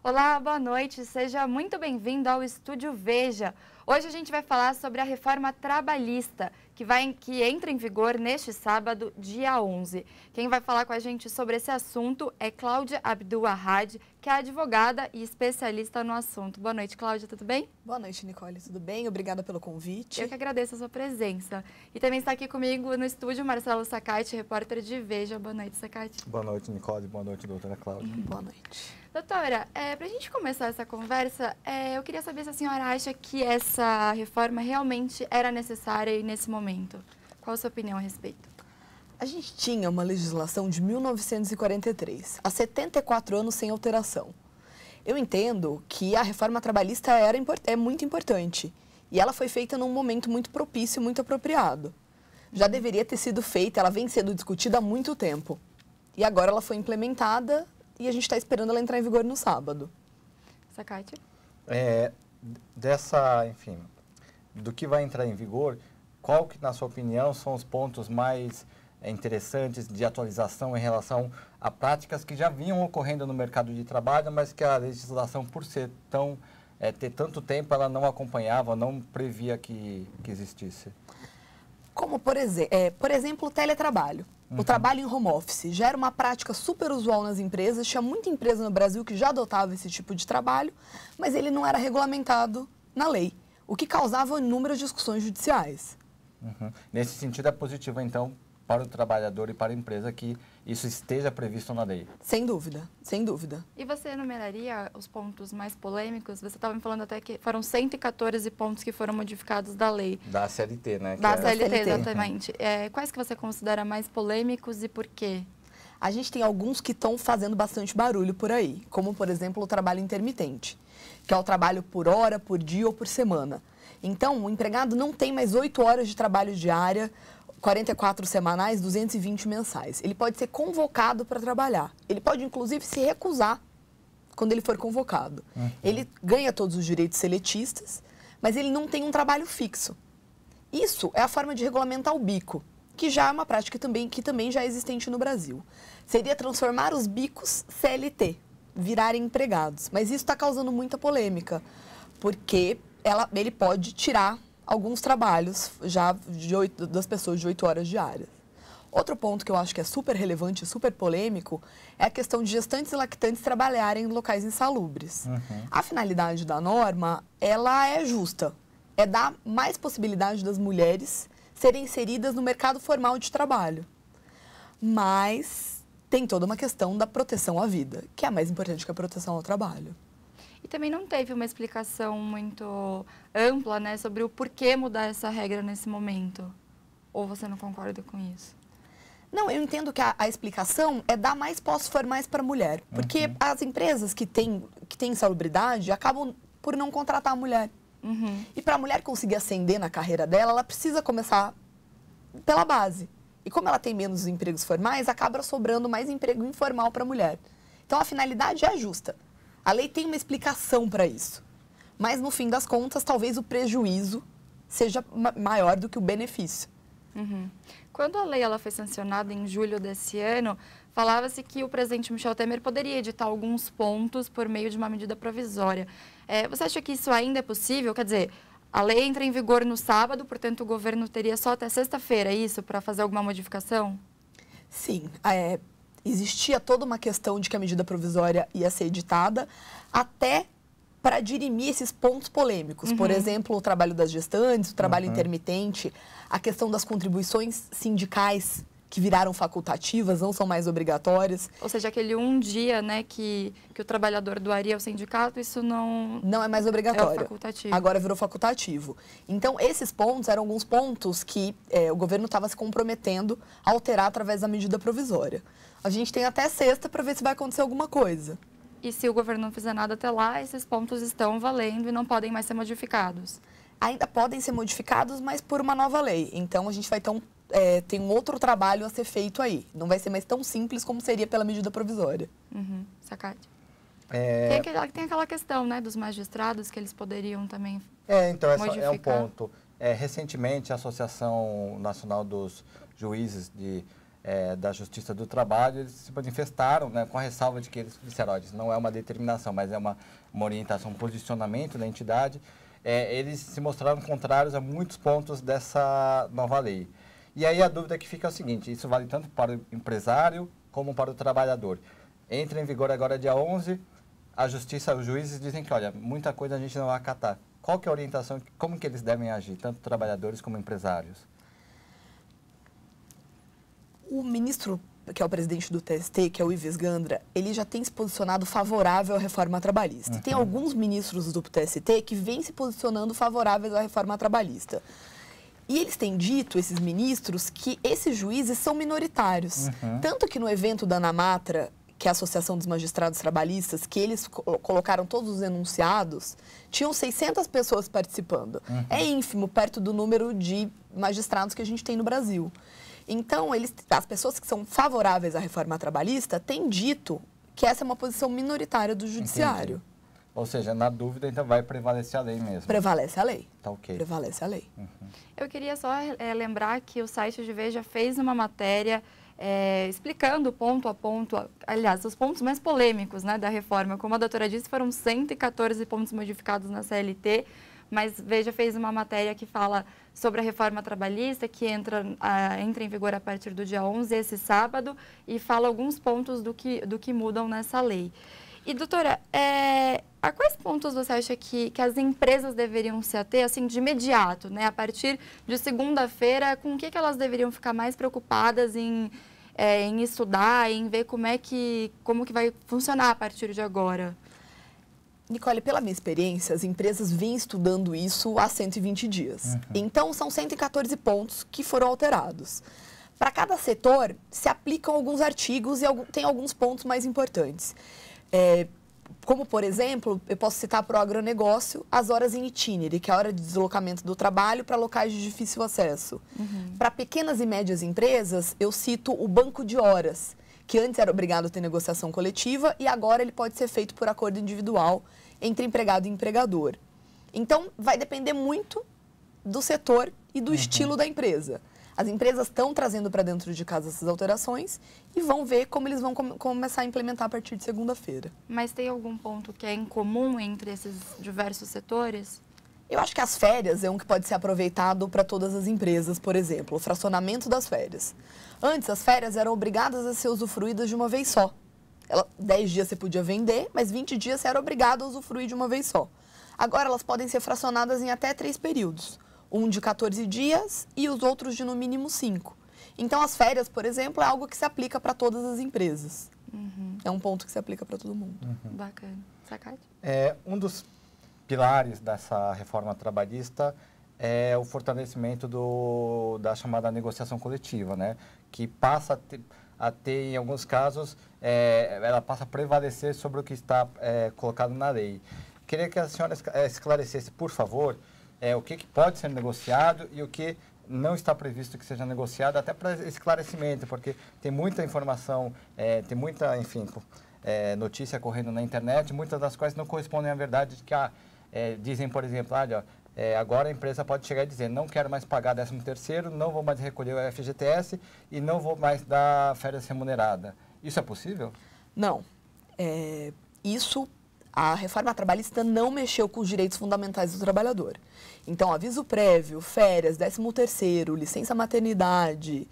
Olá, boa noite. Seja muito bem-vindo ao Estúdio Veja. Hoje a gente vai falar sobre a reforma trabalhista que, vai, que entra em vigor neste sábado, dia 11. Quem vai falar com a gente sobre esse assunto é Cláudia Abdul Ahad, que é advogada e especialista no assunto. Boa noite, Cláudia, tudo bem? Boa noite, Nicole, tudo bem? Obrigada pelo convite. Eu que agradeço a sua presença. E também está aqui comigo no estúdio Marcelo Sacati, repórter de Veja. Boa noite, Sacati. Boa noite, Nicole. Boa noite, doutora Cláudia. Boa noite. Doutora, é, para a gente começar essa conversa, é, eu queria saber se a senhora acha que essa reforma realmente era necessária nesse momento. Qual a sua opinião a respeito? A gente tinha uma legislação de 1943, há 74 anos sem alteração. Eu entendo que a reforma trabalhista era, é muito importante e ela foi feita num momento muito propício, muito apropriado. Já deveria ter sido feita, ela vem sendo discutida há muito tempo. E agora ela foi implementada e a gente está esperando ela entrar em vigor no sábado. Sacate? É, dessa, enfim, do que vai entrar em vigor, qual que, na sua opinião, são os pontos mais é, interessantes de atualização em relação a práticas que já vinham ocorrendo no mercado de trabalho, mas que a legislação, por ser tão é, ter tanto tempo, ela não acompanhava, não previa que, que existisse? Como, por, exe é, por exemplo, o teletrabalho. Uhum. O trabalho em home office já era uma prática super usual nas empresas, tinha muita empresa no Brasil que já adotava esse tipo de trabalho, mas ele não era regulamentado na lei, o que causava inúmeras discussões judiciais. Uhum. Nesse sentido, é positiva, então, para o trabalhador e para a empresa que isso esteja previsto na lei. Sem dúvida, sem dúvida. E você enumeraria os pontos mais polêmicos? Você estava me falando até que foram 114 pontos que foram modificados da lei. Da CLT, né? Da CLT, é... exatamente. É, quais que você considera mais polêmicos e por quê? A gente tem alguns que estão fazendo bastante barulho por aí, como, por exemplo, o trabalho intermitente, que é o trabalho por hora, por dia ou por semana. Então, o empregado não tem mais oito horas de trabalho diária 44 semanais, 220 mensais. Ele pode ser convocado para trabalhar. Ele pode, inclusive, se recusar quando ele for convocado. Uhum. Ele ganha todos os direitos seletistas, mas ele não tem um trabalho fixo. Isso é a forma de regulamentar o bico, que já é uma prática também que também já é existente no Brasil. Seria transformar os bicos CLT, virarem empregados. Mas isso está causando muita polêmica, porque ela, ele pode tirar alguns trabalhos já de oito das pessoas de 8 horas diárias. Outro ponto que eu acho que é super relevante, super polêmico, é a questão de gestantes e lactantes trabalharem em locais insalubres. Uhum. A finalidade da norma, ela é justa. É dar mais possibilidade das mulheres serem inseridas no mercado formal de trabalho. Mas tem toda uma questão da proteção à vida, que é mais importante que a proteção ao trabalho. E também não teve uma explicação muito ampla né, sobre o porquê mudar essa regra nesse momento. Ou você não concorda com isso? Não, eu entendo que a, a explicação é dar mais posse formais para a mulher. Porque uhum. as empresas que têm que tem insalubridade acabam por não contratar a mulher. Uhum. E para a mulher conseguir ascender na carreira dela, ela precisa começar pela base. E como ela tem menos empregos formais, acaba sobrando mais emprego informal para a mulher. Então a finalidade é justa. A lei tem uma explicação para isso. Mas, no fim das contas, talvez o prejuízo seja maior do que o benefício. Uhum. Quando a lei ela foi sancionada em julho desse ano, falava-se que o presidente Michel Temer poderia editar alguns pontos por meio de uma medida provisória. É, você acha que isso ainda é possível? Quer dizer, a lei entra em vigor no sábado, portanto o governo teria só até sexta-feira é isso para fazer alguma modificação? Sim, é, existia toda uma questão de que a medida provisória ia ser editada, até para dirimir esses pontos polêmicos. Uhum. Por exemplo, o trabalho das gestantes, o trabalho uhum. intermitente, a questão das contribuições sindicais que viraram facultativas, não são mais obrigatórias. Ou seja, aquele um dia, né, que, que o trabalhador doaria ao sindicato, isso não... Não é mais é obrigatório. É facultativo. Agora virou facultativo. Então, esses pontos eram alguns pontos que é, o governo estava se comprometendo a alterar através da medida provisória. A gente tem até sexta para ver se vai acontecer alguma coisa. E se o governo não fizer nada até lá, esses pontos estão valendo e não podem mais ser modificados ainda podem ser modificados, mas por uma nova lei. Então, a gente vai ter um é, tem um outro trabalho a ser feito aí. Não vai ser mais tão simples como seria pela medida provisória. Uhum, sacade. É... Tem, aquela, tem aquela questão né, dos magistrados que eles poderiam também. É, então, essa é um ponto. É, recentemente, a Associação Nacional dos Juízes de, é, da Justiça do Trabalho eles se manifestaram né, com a ressalva de que eles disseram: não é uma determinação, mas é uma, uma orientação, um posicionamento da entidade. É, eles se mostraram contrários a muitos pontos dessa nova lei. E aí a dúvida que fica é o seguinte, isso vale tanto para o empresário como para o trabalhador. Entra em vigor agora dia 11, a justiça, os juízes dizem que, olha, muita coisa a gente não vai acatar. Qual que é a orientação, como que eles devem agir, tanto trabalhadores como empresários? O ministro que é o presidente do TST, que é o Ives Gandra, ele já tem se posicionado favorável à reforma trabalhista. Uhum. Tem alguns ministros do TST que vêm se posicionando favoráveis à reforma trabalhista. E eles têm dito, esses ministros, que esses juízes são minoritários. Uhum. Tanto que no evento da Namatra que é a Associação dos Magistrados Trabalhistas, que eles colocaram todos os enunciados, tinham 600 pessoas participando. Uhum. É ínfimo, perto do número de magistrados que a gente tem no Brasil. Então, eles, as pessoas que são favoráveis à reforma trabalhista têm dito que essa é uma posição minoritária do judiciário. Entendi. Ou seja, na dúvida, então vai prevalecer a lei mesmo. Prevalece a lei. Tá ok. Prevalece a lei. Uhum. Eu queria só é, lembrar que o site de Veja fez uma matéria é, explicando ponto a ponto, aliás, os pontos mais polêmicos né, da reforma. Como a doutora disse, foram 114 pontos modificados na CLT, mas Veja fez uma matéria que fala sobre a reforma trabalhista, que entra, a, entra em vigor a partir do dia 11, esse sábado, e fala alguns pontos do que, do que mudam nessa lei. E, doutora, é, a quais pontos você acha que, que as empresas deveriam se ater, assim, de imediato, né? A partir de segunda-feira, com o que, que elas deveriam ficar mais preocupadas em, é, em estudar, em ver como é que, como que vai funcionar a partir de agora? Nicole, pela minha experiência, as empresas vêm estudando isso há 120 dias. Uhum. Então, são 114 pontos que foram alterados. Para cada setor, se aplicam alguns artigos e tem alguns pontos mais importantes. É, como, por exemplo, eu posso citar para o agronegócio as horas em itinere, que é a hora de deslocamento do trabalho para locais de difícil acesso. Uhum. Para pequenas e médias empresas, eu cito o banco de horas, que antes era obrigado a ter negociação coletiva e agora ele pode ser feito por acordo individual entre empregado e empregador. Então, vai depender muito do setor e do uhum. estilo da empresa. As empresas estão trazendo para dentro de casa essas alterações e vão ver como eles vão com começar a implementar a partir de segunda-feira. Mas tem algum ponto que é em comum entre esses diversos setores? Eu acho que as férias é um que pode ser aproveitado para todas as empresas, por exemplo, o fracionamento das férias. Antes, as férias eram obrigadas a ser usufruídas de uma vez só. Ela, 10 dias você podia vender, mas 20 dias você era obrigado a usufruir de uma vez só. Agora, elas podem ser fracionadas em até três períodos um de 14 dias e os outros de no mínimo 5. Então, as férias, por exemplo, é algo que se aplica para todas as empresas. Uhum. É um ponto que se aplica para todo mundo. Uhum. Bacana. Sacate? É, um dos pilares dessa reforma trabalhista é o fortalecimento do, da chamada negociação coletiva, né? que passa a ter, a ter em alguns casos, é, ela passa a prevalecer sobre o que está é, colocado na lei. Queria que a senhora é, esclarecesse, por favor, é, o que, que pode ser negociado e o que não está previsto que seja negociado, até para esclarecimento, porque tem muita informação, é, tem muita, enfim, é, notícia correndo na internet, muitas das quais não correspondem à verdade que é, dizem, por exemplo, ah, olha, é, agora a empresa pode chegar e dizer, não quero mais pagar 13 terceiro, não vou mais recolher o FGTS e não vou mais dar férias remunerada. Isso é possível? Não. É, isso a reforma trabalhista não mexeu com os direitos fundamentais do trabalhador. Então, aviso prévio, férias, 13º, licença maternidade,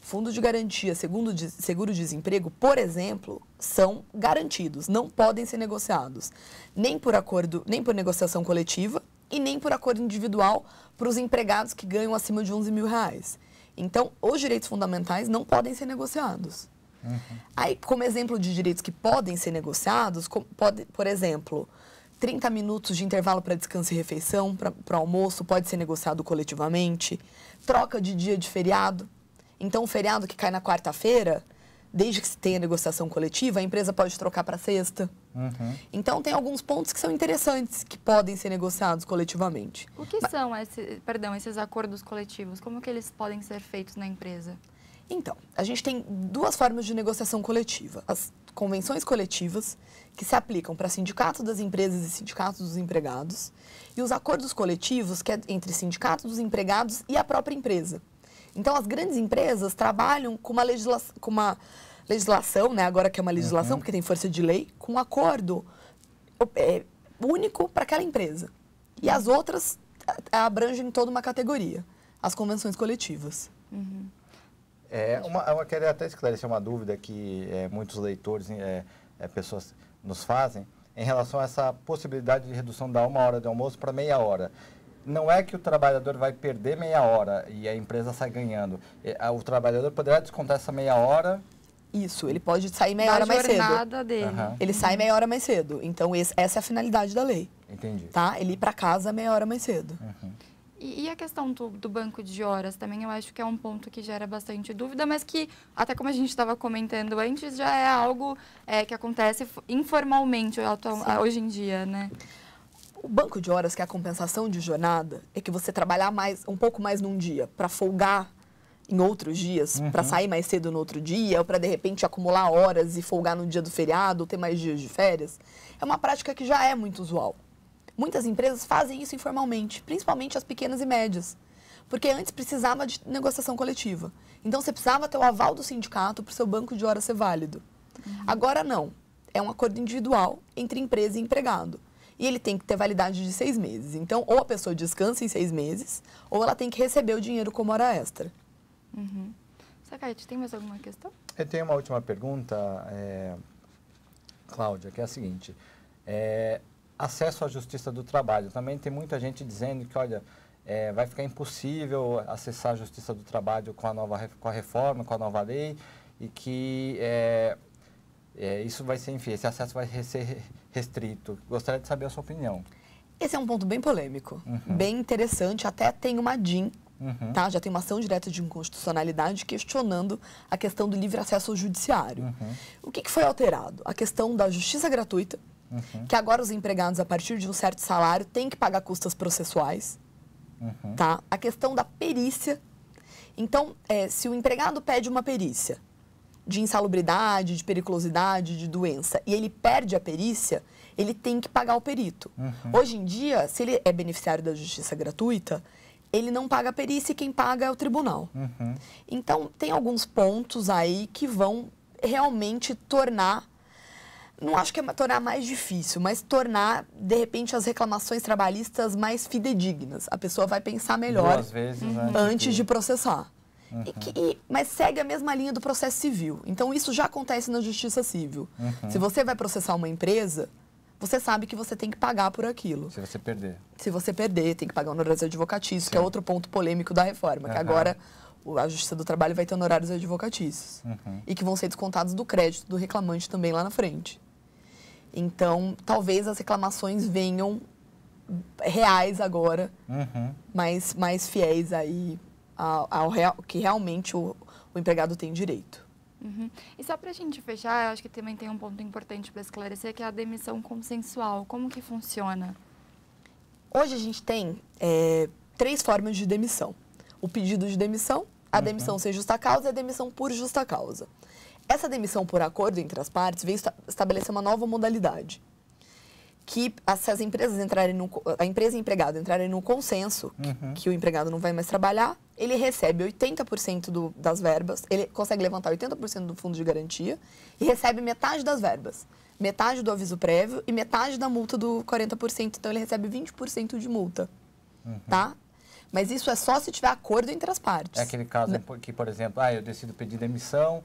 fundo de garantia, seguro-desemprego, por exemplo, são garantidos, não podem ser negociados, nem por acordo, nem por negociação coletiva e nem por acordo individual para os empregados que ganham acima de 11 mil reais. Então, os direitos fundamentais não podem ser negociados. Uhum. Aí, como exemplo de direitos que podem ser negociados, pode, por exemplo, 30 minutos de intervalo para descanso e refeição, para almoço, pode ser negociado coletivamente. Troca de dia de feriado. Então, o feriado que cai na quarta-feira, desde que se tenha negociação coletiva, a empresa pode trocar para sexta. Uhum. Então, tem alguns pontos que são interessantes, que podem ser negociados coletivamente. O que Mas... são esse, perdão, esses acordos coletivos? Como que eles podem ser feitos na empresa? Então, a gente tem duas formas de negociação coletiva. As convenções coletivas, que se aplicam para sindicatos das empresas e sindicatos dos empregados, e os acordos coletivos, que é entre sindicatos dos empregados e a própria empresa. Então, as grandes empresas trabalham com uma, legisla com uma legislação, né, agora que é uma legislação, uhum. porque tem força de lei, com um acordo é, único para aquela empresa. E as outras abrangem toda uma categoria, as convenções coletivas. Uhum. É, uma, eu queria até esclarecer uma dúvida que é, muitos leitores, é, é, pessoas nos fazem, em relação a essa possibilidade de redução da uma hora de almoço para meia hora. Não é que o trabalhador vai perder meia hora e a empresa sai ganhando. É, o trabalhador poderá descontar essa meia hora isso, ele pode sair meia da hora mais cedo. Dele. Uhum. Ele sai meia hora mais cedo. Então, esse, essa é a finalidade da lei. Entendi. Tá? Ele ir para casa meia hora mais cedo. Uhum. E, e a questão do, do, banco de horas também, eu acho que é um ponto que gera bastante dúvida, mas que, até como a gente estava comentando antes, já é algo é, que acontece informalmente hoje em dia, né? O banco de horas, que é a compensação de jornada, é que você trabalhar mais, um pouco mais num dia para folgar em outros dias, uhum. para sair mais cedo no outro dia, ou para de repente acumular horas e folgar no dia do feriado, ou ter mais dias de férias, é uma prática que já é muito usual. Muitas empresas fazem isso informalmente, principalmente as pequenas e médias. Porque antes precisava de negociação coletiva. Então você precisava ter o aval do sindicato para o seu banco de horas ser válido. Uhum. Agora não. É um acordo individual entre empresa e empregado. E ele tem que ter validade de seis meses. Então, ou a pessoa descansa em seis meses, ou ela tem que receber o dinheiro como hora extra. Uhum. Sakait, tem mais alguma questão? Eu tenho uma última pergunta, é... Cláudia, que é a seguinte. É, acesso à justiça do trabalho. Também tem muita gente dizendo que, olha, é, vai ficar impossível acessar a justiça do trabalho com a nova com a reforma, com a nova lei, e que é, é, isso vai ser, enfim, esse acesso vai ser restrito. Gostaria de saber a sua opinião. Esse é um ponto bem polêmico, uhum. bem interessante. Até tem uma DIN, uhum. tá? já tem uma ação direta de inconstitucionalidade questionando a questão do livre acesso ao judiciário. Uhum. O que, que foi alterado? A questão da justiça gratuita, Uhum. Que agora os empregados, a partir de um certo salário, têm que pagar custas processuais. Uhum. Tá? A questão da perícia. Então, é, se o empregado pede uma perícia de insalubridade, de periculosidade, de doença, e ele perde a perícia, ele tem que pagar o perito. Uhum. Hoje em dia, se ele é beneficiário da justiça gratuita, ele não paga a perícia e quem paga é o tribunal. Uhum. Então, tem alguns pontos aí que vão realmente tornar não acho que é tornar mais difícil, mas tornar, de repente, as reclamações trabalhistas mais fidedignas. A pessoa vai pensar melhor vezes, uhum. antes tipo de processar. Uhum. E que, e, mas segue a mesma linha do processo civil. Então, isso já acontece na justiça civil. Uhum. Se você vai processar uma empresa, você sabe que você tem que pagar por aquilo. Se você perder. Se você perder, tem que pagar honorários advocatícios, Sim. que é outro ponto polêmico da reforma, que agora a Justiça do Trabalho vai ter honorários advocatícios. Uhum. E que vão ser descontados do crédito do reclamante também lá na frente. Então, talvez as reclamações venham reais agora, uhum. mas mais fiéis aí ao, ao real, que realmente o, o empregado tem direito. Uhum. E só para a gente fechar, acho que também tem um ponto importante para esclarecer, que é a demissão consensual. Como que funciona? Hoje a gente tem é, três formas de demissão. O pedido de demissão, a uhum. demissão sem justa causa e a demissão por justa causa. Essa demissão por acordo entre as partes veio estabelecer uma nova modalidade. Que se as empresas entrarem no, a empresa e o empregado entrarem no consenso uhum. que, que, o empregado não vai mais trabalhar, ele recebe 80% do, das verbas, ele consegue levantar 80% do fundo de garantia e recebe metade das verbas metade do aviso prévio e metade da multa do 40%. Então, ele recebe 20% de multa, uhum. tá? Mas isso é só se tiver acordo entre as partes. É aquele caso né? que, por exemplo, ah, eu decido pedir demissão,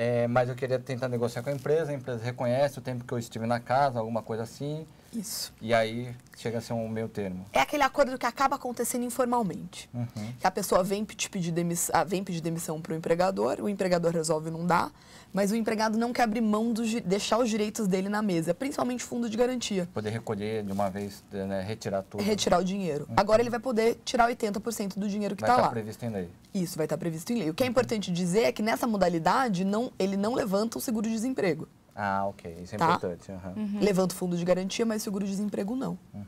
é, mas eu queria tentar negociar com a empresa, a empresa reconhece o tempo que eu estive na casa, alguma coisa assim. Isso. E aí chega a ser um meio termo. É aquele acordo que acaba acontecendo informalmente. Uhum. Que a pessoa vem te pedir demissão, ah, vem pedir demissão para o empregador, o empregador resolve não dar, mas o empregado não quer abrir mão de deixar os direitos dele na mesa, principalmente fundo de garantia. Poder recolher de uma vez, né, retirar tudo. Retirar o dinheiro. Uhum. Agora ele vai poder tirar 80% do dinheiro que está tá lá. Vai estar previsto em lei. Isso, vai estar tá previsto em lei. O que é uhum. importante dizer é que nessa modalidade não, ele não levanta o seguro-desemprego. Ah, ok. Isso é tá? importante. Uhum. Levando fundo de garantia, mas seguro-desemprego não. Uhum.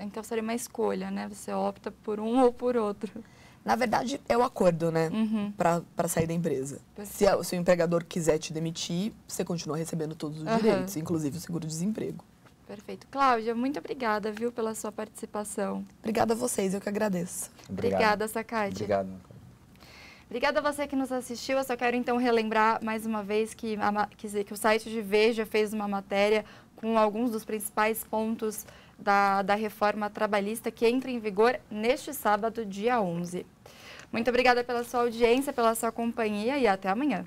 Então seria uma escolha, né? Você opta por um ou por outro. Na verdade, é o acordo, né? Uhum. Para sair da empresa. Se, a, se, o empregador quiser te demitir, você continua recebendo todos os uhum. direitos, inclusive o seguro-desemprego. Perfeito. Cláudia, muito obrigada, viu, pela sua participação. Obrigada a vocês, eu que agradeço. Obrigado. Obrigada, Sakai Obrigado. Obrigada a você que nos assistiu. Eu só quero então relembrar mais uma vez que, a, que, que o site de Veja fez uma matéria com alguns dos principais pontos da, da reforma trabalhista que entra em vigor neste sábado, dia 11. Muito obrigada pela sua audiência, pela sua companhia e até amanhã.